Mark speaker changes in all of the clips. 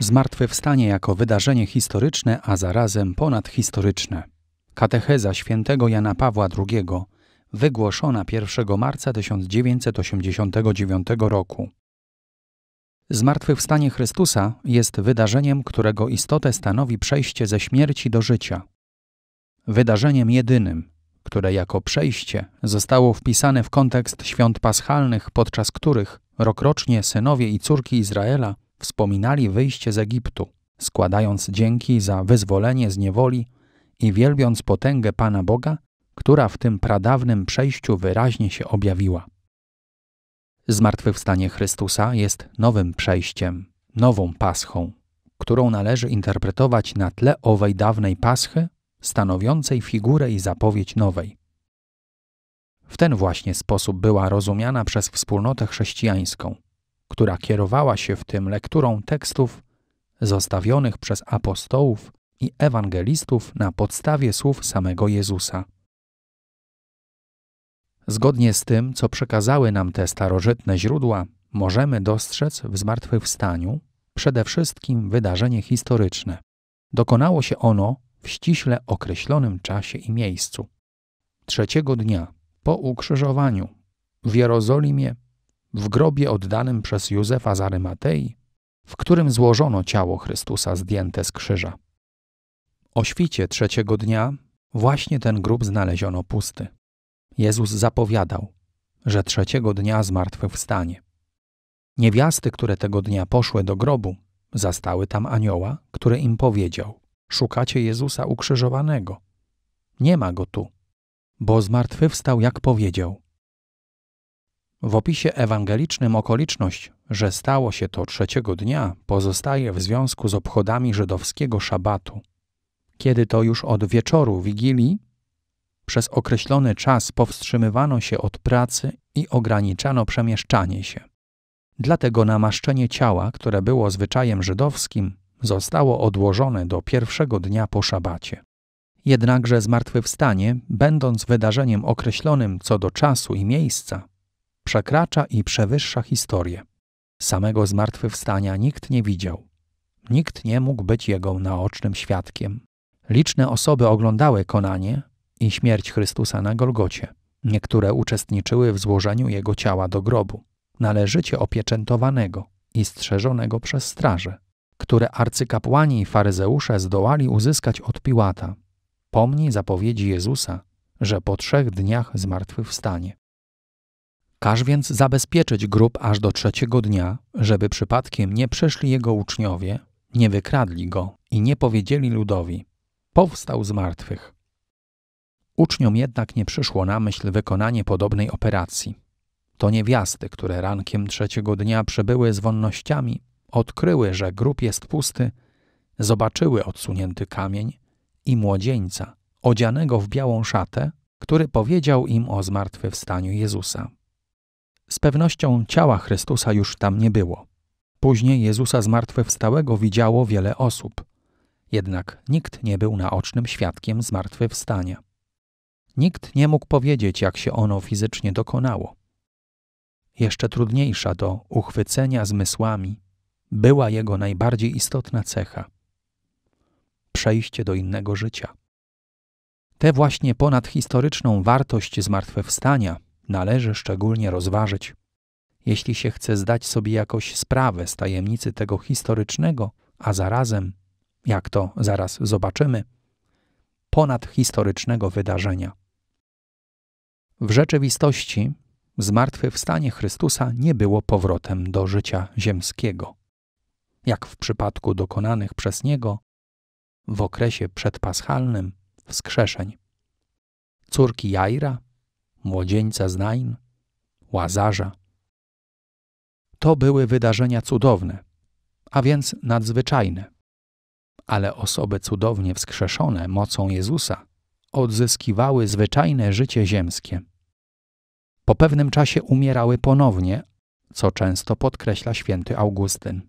Speaker 1: Zmartwychwstanie jako wydarzenie historyczne, a zarazem ponadhistoryczne. Katecheza świętego Jana Pawła II, wygłoszona 1 marca 1989 roku. Zmartwychwstanie Chrystusa jest wydarzeniem, którego istotę stanowi przejście ze śmierci do życia. Wydarzeniem jedynym, które jako przejście zostało wpisane w kontekst świąt paschalnych, podczas których rokrocznie synowie i córki Izraela – wspominali wyjście z Egiptu, składając dzięki za wyzwolenie z niewoli i wielbiąc potęgę Pana Boga, która w tym pradawnym przejściu wyraźnie się objawiła. Zmartwychwstanie Chrystusa jest nowym przejściem, nową paschą, którą należy interpretować na tle owej dawnej paschy, stanowiącej figurę i zapowiedź nowej. W ten właśnie sposób była rozumiana przez wspólnotę chrześcijańską – która kierowała się w tym lekturą tekstów zostawionych przez apostołów i ewangelistów na podstawie słów samego Jezusa. Zgodnie z tym, co przekazały nam te starożytne źródła, możemy dostrzec w zmartwychwstaniu przede wszystkim wydarzenie historyczne. Dokonało się ono w ściśle określonym czasie i miejscu. Trzeciego dnia po ukrzyżowaniu w Jerozolimie w grobie oddanym przez Józefa z Arymatei, w którym złożono ciało Chrystusa zdjęte z krzyża. O świcie trzeciego dnia właśnie ten grób znaleziono pusty. Jezus zapowiadał, że trzeciego dnia zmartwychwstanie. Niewiasty, które tego dnia poszły do grobu, zastały tam anioła, który im powiedział: Szukacie Jezusa ukrzyżowanego. Nie ma go tu, bo zmartwychwstał, jak powiedział. W opisie ewangelicznym okoliczność, że stało się to trzeciego dnia, pozostaje w związku z obchodami żydowskiego szabatu. Kiedy to już od wieczoru Wigilii, przez określony czas powstrzymywano się od pracy i ograniczano przemieszczanie się. Dlatego namaszczenie ciała, które było zwyczajem żydowskim, zostało odłożone do pierwszego dnia po szabacie. Jednakże zmartwychwstanie, będąc wydarzeniem określonym co do czasu i miejsca, przekracza i przewyższa historię. Samego zmartwychwstania nikt nie widział. Nikt nie mógł być jego naocznym świadkiem. Liczne osoby oglądały konanie i śmierć Chrystusa na Golgocie. Niektóre uczestniczyły w złożeniu jego ciała do grobu, należycie opieczętowanego i strzeżonego przez straże, które arcykapłani i faryzeusze zdołali uzyskać od Piłata. Pomni zapowiedzi Jezusa, że po trzech dniach zmartwychwstanie. Każ więc zabezpieczyć grób aż do trzeciego dnia, żeby przypadkiem nie przeszli jego uczniowie, nie wykradli go i nie powiedzieli ludowi: Powstał z martwych. Uczniom jednak nie przyszło na myśl wykonanie podobnej operacji. To niewiasty, które rankiem trzeciego dnia przebyły z wonnościami, odkryły, że grób jest pusty, zobaczyły odsunięty kamień i młodzieńca, odzianego w białą szatę, który powiedział im o zmartwychwstaniu Jezusa. Z pewnością ciała Chrystusa już tam nie było. Później Jezusa zmartwychwstałego widziało wiele osób. Jednak nikt nie był naocznym świadkiem zmartwychwstania. Nikt nie mógł powiedzieć, jak się ono fizycznie dokonało. Jeszcze trudniejsza do uchwycenia zmysłami była jego najbardziej istotna cecha przejście do innego życia. Tę właśnie ponadhistoryczną wartość zmartwychwstania należy szczególnie rozważyć. Jeśli się chce zdać sobie jakoś sprawę z tajemnicy tego historycznego, a zarazem, jak to zaraz zobaczymy, ponadhistorycznego wydarzenia. W rzeczywistości zmartwychwstanie Chrystusa nie było powrotem do życia ziemskiego. Jak w przypadku dokonanych przez Niego w okresie przedpaschalnym wskrzeszeń. Córki Jaira młodzieńca z Nain, Łazarza. To były wydarzenia cudowne, a więc nadzwyczajne. Ale osoby cudownie wskrzeszone mocą Jezusa odzyskiwały zwyczajne życie ziemskie. Po pewnym czasie umierały ponownie, co często podkreśla święty Augustyn.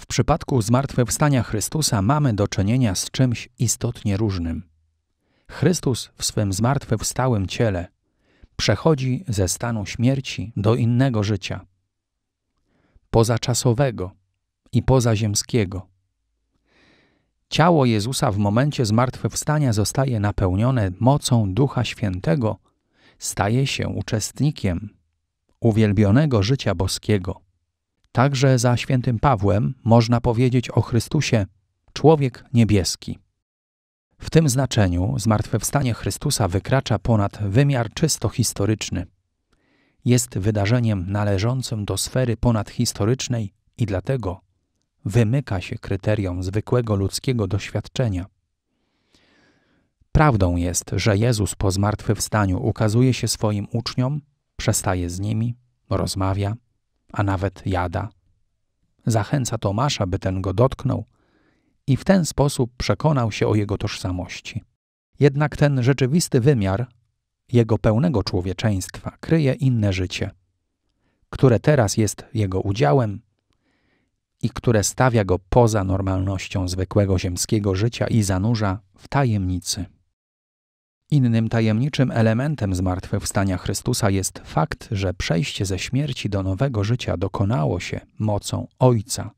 Speaker 1: W przypadku zmartwychwstania Chrystusa mamy do czynienia z czymś istotnie różnym. Chrystus w swym zmartwychwstałym ciele przechodzi ze stanu śmierci do innego życia, pozaczasowego i pozaziemskiego. Ciało Jezusa w momencie zmartwychwstania zostaje napełnione mocą Ducha Świętego, staje się uczestnikiem uwielbionego życia boskiego. Także za świętym Pawłem można powiedzieć o Chrystusie człowiek niebieski. W tym znaczeniu zmartwewstanie Chrystusa wykracza ponad wymiar czysto historyczny. Jest wydarzeniem należącym do sfery ponadhistorycznej i dlatego wymyka się kryterium zwykłego ludzkiego doświadczenia. Prawdą jest, że Jezus po zmartwychwstaniu ukazuje się swoim uczniom, przestaje z nimi, rozmawia, a nawet jada. Zachęca Tomasza, by ten go dotknął – i w ten sposób przekonał się o jego tożsamości. Jednak ten rzeczywisty wymiar jego pełnego człowieczeństwa kryje inne życie, które teraz jest jego udziałem i które stawia go poza normalnością zwykłego ziemskiego życia i zanurza w tajemnicy. Innym tajemniczym elementem zmartwychwstania Chrystusa jest fakt, że przejście ze śmierci do nowego życia dokonało się mocą Ojca,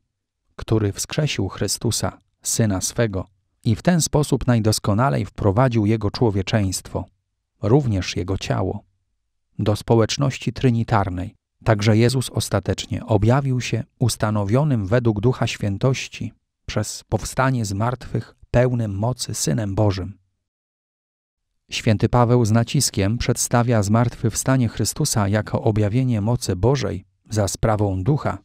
Speaker 1: który wskrzesił Chrystusa syna swego i w ten sposób najdoskonalej wprowadził jego człowieczeństwo, również jego ciało, do społeczności trinitarnej. Także Jezus ostatecznie objawił się ustanowionym według Ducha Świętości przez powstanie z martwych pełnym mocy Synem Bożym. Święty Paweł z naciskiem przedstawia zmartwychwstanie Chrystusa jako objawienie mocy Bożej za sprawą Ducha,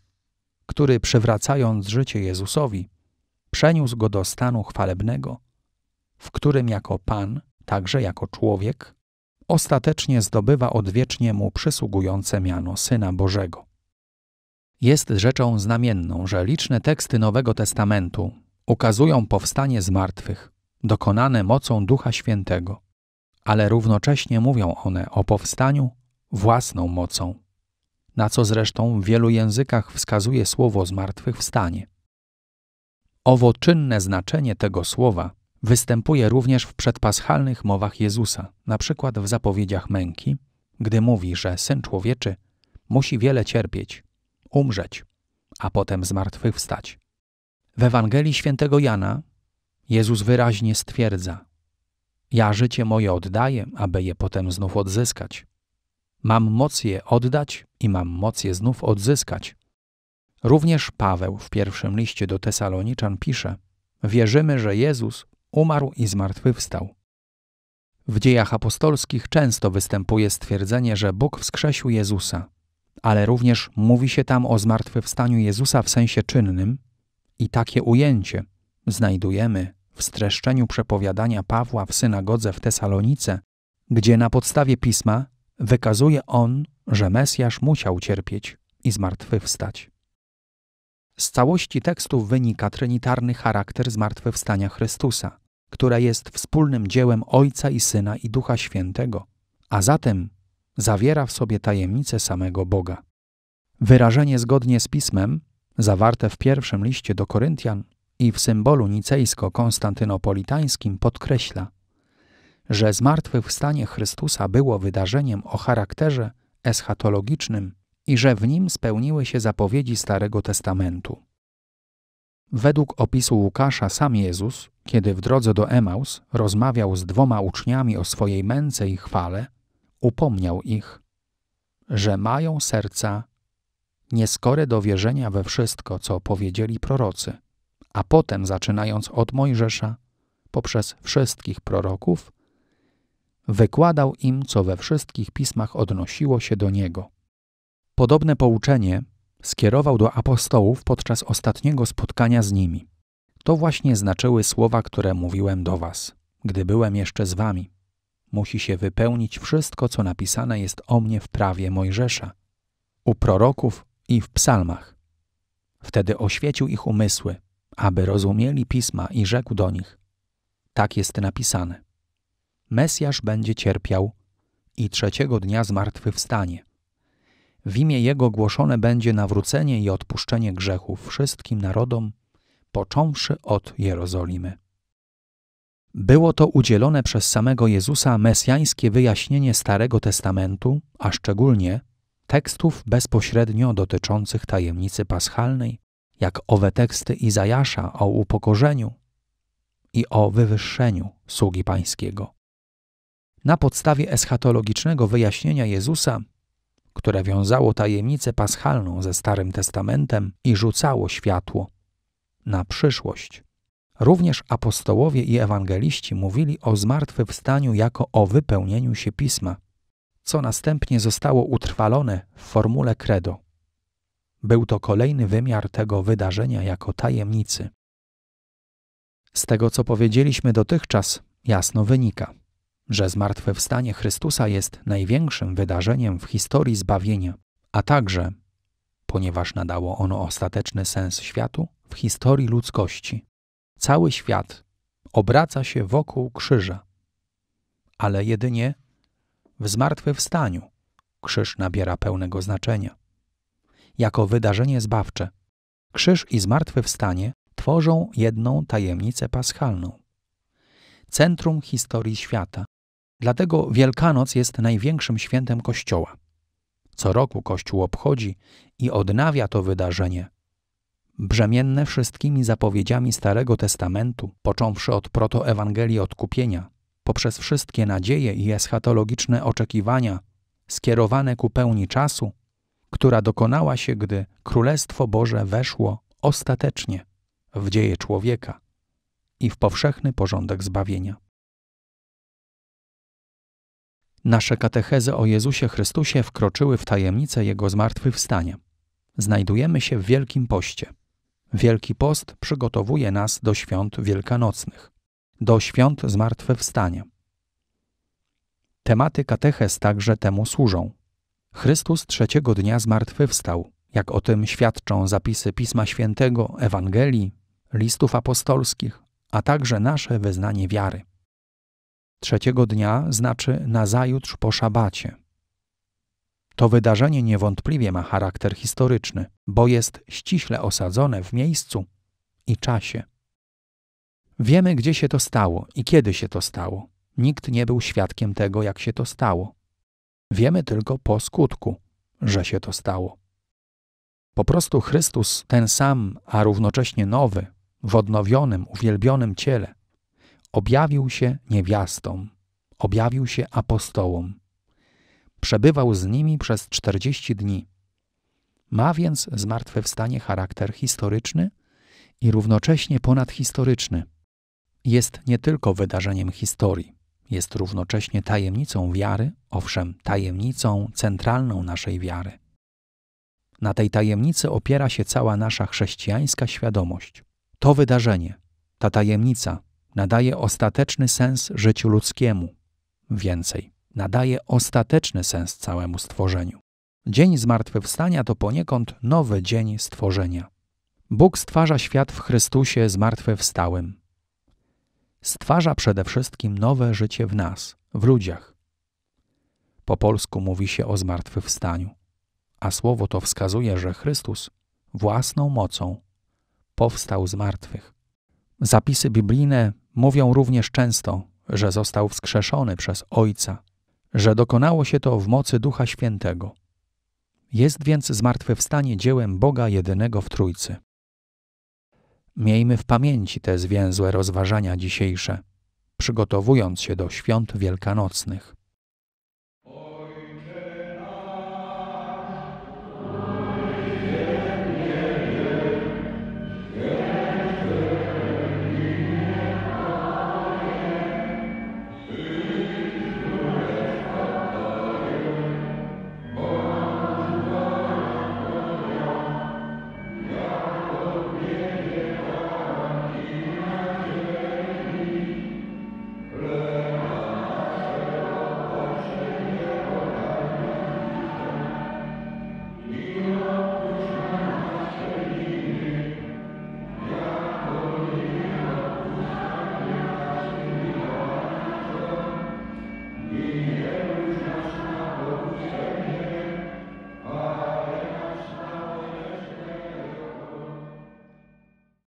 Speaker 1: który przywracając życie Jezusowi, przeniósł go do stanu chwalebnego, w którym jako Pan, także jako człowiek, ostatecznie zdobywa odwiecznie mu przysługujące miano Syna Bożego. Jest rzeczą znamienną, że liczne teksty Nowego Testamentu ukazują powstanie z martwych, dokonane mocą Ducha Świętego, ale równocześnie mówią one o powstaniu własną mocą, na co zresztą w wielu językach wskazuje słowo zmartwychwstanie. Owoczynne znaczenie tego słowa występuje również w przedpaschalnych mowach Jezusa, na przykład w zapowiedziach męki, gdy mówi, że Syn Człowieczy musi wiele cierpieć, umrzeć, a potem zmartwychwstać. W Ewangelii Świętego Jana Jezus wyraźnie stwierdza: Ja życie moje oddaję, aby je potem znów odzyskać. Mam moc je oddać i mam moc je znów odzyskać. Również Paweł w pierwszym liście do Tesaloniczan pisze: Wierzymy, że Jezus umarł i zmartwychwstał. W dziejach apostolskich często występuje stwierdzenie, że Bóg wskrzesił Jezusa, ale również mówi się tam o zmartwychwstaniu Jezusa w sensie czynnym i takie ujęcie znajdujemy w streszczeniu przepowiadania Pawła w synagodze w Tesalonice, gdzie na podstawie pisma wykazuje on, że Mesjasz musiał cierpieć i zmartwychwstać. Z całości tekstu wynika trinitarny charakter zmartwychwstania Chrystusa, które jest wspólnym dziełem Ojca i Syna i Ducha Świętego, a zatem zawiera w sobie tajemnicę samego Boga. Wyrażenie zgodnie z pismem, zawarte w pierwszym liście do Koryntian i w symbolu nicejsko-konstantynopolitańskim podkreśla, że zmartwychwstanie Chrystusa było wydarzeniem o charakterze eschatologicznym i że w nim spełniły się zapowiedzi Starego Testamentu. Według opisu Łukasza sam Jezus, kiedy w drodze do Emaus rozmawiał z dwoma uczniami o swojej męce i chwale, upomniał ich, że mają serca nieskore do wierzenia we wszystko, co powiedzieli prorocy, a potem zaczynając od Mojżesza, poprzez wszystkich proroków, wykładał im, co we wszystkich pismach odnosiło się do niego. Podobne pouczenie skierował do apostołów podczas ostatniego spotkania z nimi. To właśnie znaczyły słowa, które mówiłem do Was, gdy byłem jeszcze z Wami. Musi się wypełnić wszystko, co napisane jest o mnie w prawie Mojżesza, u proroków i w psalmach. Wtedy oświecił ich umysły, aby rozumieli pisma i rzekł do nich: Tak jest napisane. Mesjasz będzie cierpiał i trzeciego dnia zmartwychwstanie w imię Jego głoszone będzie nawrócenie i odpuszczenie grzechów wszystkim narodom, począwszy od Jerozolimy. Było to udzielone przez samego Jezusa mesjańskie wyjaśnienie Starego Testamentu, a szczególnie tekstów bezpośrednio dotyczących tajemnicy paschalnej, jak owe teksty Izajasza o upokorzeniu i o wywyższeniu sługi pańskiego. Na podstawie eschatologicznego wyjaśnienia Jezusa które wiązało tajemnicę paschalną ze Starym Testamentem i rzucało światło na przyszłość. Również apostołowie i ewangeliści mówili o zmartwychwstaniu jako o wypełnieniu się pisma, co następnie zostało utrwalone w formule credo. Był to kolejny wymiar tego wydarzenia jako tajemnicy. Z tego, co powiedzieliśmy dotychczas, jasno wynika – że zmartwychwstanie Chrystusa jest największym wydarzeniem w historii zbawienia, a także, ponieważ nadało ono ostateczny sens światu, w historii ludzkości. Cały świat obraca się wokół krzyża, ale jedynie w zmartwychwstaniu krzyż nabiera pełnego znaczenia. Jako wydarzenie zbawcze, krzyż i zmartwychwstanie tworzą jedną tajemnicę paschalną centrum historii świata. Dlatego Wielkanoc jest największym świętem Kościoła. Co roku Kościół obchodzi i odnawia to wydarzenie. Brzemienne wszystkimi zapowiedziami Starego Testamentu, począwszy od protoewangelii odkupienia, poprzez wszystkie nadzieje i eschatologiczne oczekiwania skierowane ku pełni czasu, która dokonała się, gdy Królestwo Boże weszło ostatecznie w dzieje człowieka i w powszechny porządek zbawienia. Nasze katechezy o Jezusie Chrystusie wkroczyły w tajemnicę Jego zmartwychwstania. Znajdujemy się w Wielkim Poście. Wielki Post przygotowuje nas do świąt wielkanocnych, do świąt zmartwychwstania. Tematy katechez także temu służą. Chrystus trzeciego dnia zmartwychwstał, jak o tym świadczą zapisy Pisma Świętego, Ewangelii, listów apostolskich, a także nasze wyznanie wiary. Trzeciego dnia znaczy nazajutrz po szabacie. To wydarzenie niewątpliwie ma charakter historyczny, bo jest ściśle osadzone w miejscu i czasie. Wiemy, gdzie się to stało i kiedy się to stało. Nikt nie był świadkiem tego, jak się to stało. Wiemy tylko po skutku, że się to stało. Po prostu Chrystus, ten sam, a równocześnie nowy, w odnowionym, uwielbionym ciele, objawił się niewiastom, objawił się apostołom. Przebywał z nimi przez czterdzieści dni. Ma więc zmartwychwstanie charakter historyczny i równocześnie ponadhistoryczny. Jest nie tylko wydarzeniem historii, jest równocześnie tajemnicą wiary, owszem, tajemnicą centralną naszej wiary. Na tej tajemnicy opiera się cała nasza chrześcijańska świadomość. To wydarzenie, ta tajemnica nadaje ostateczny sens życiu ludzkiemu. Więcej, nadaje ostateczny sens całemu stworzeniu. Dzień zmartwychwstania to poniekąd nowy dzień stworzenia. Bóg stwarza świat w Chrystusie zmartwychwstałym. Stwarza przede wszystkim nowe życie w nas, w ludziach. Po polsku mówi się o zmartwychwstaniu, a słowo to wskazuje, że Chrystus własną mocą powstał z martwych. Zapisy biblijne mówią również często, że został wskrzeszony przez Ojca, że dokonało się to w mocy Ducha Świętego. Jest więc zmartwychwstanie dziełem Boga jedynego w Trójcy. Miejmy w pamięci te zwięzłe rozważania dzisiejsze, przygotowując się do świąt wielkanocnych.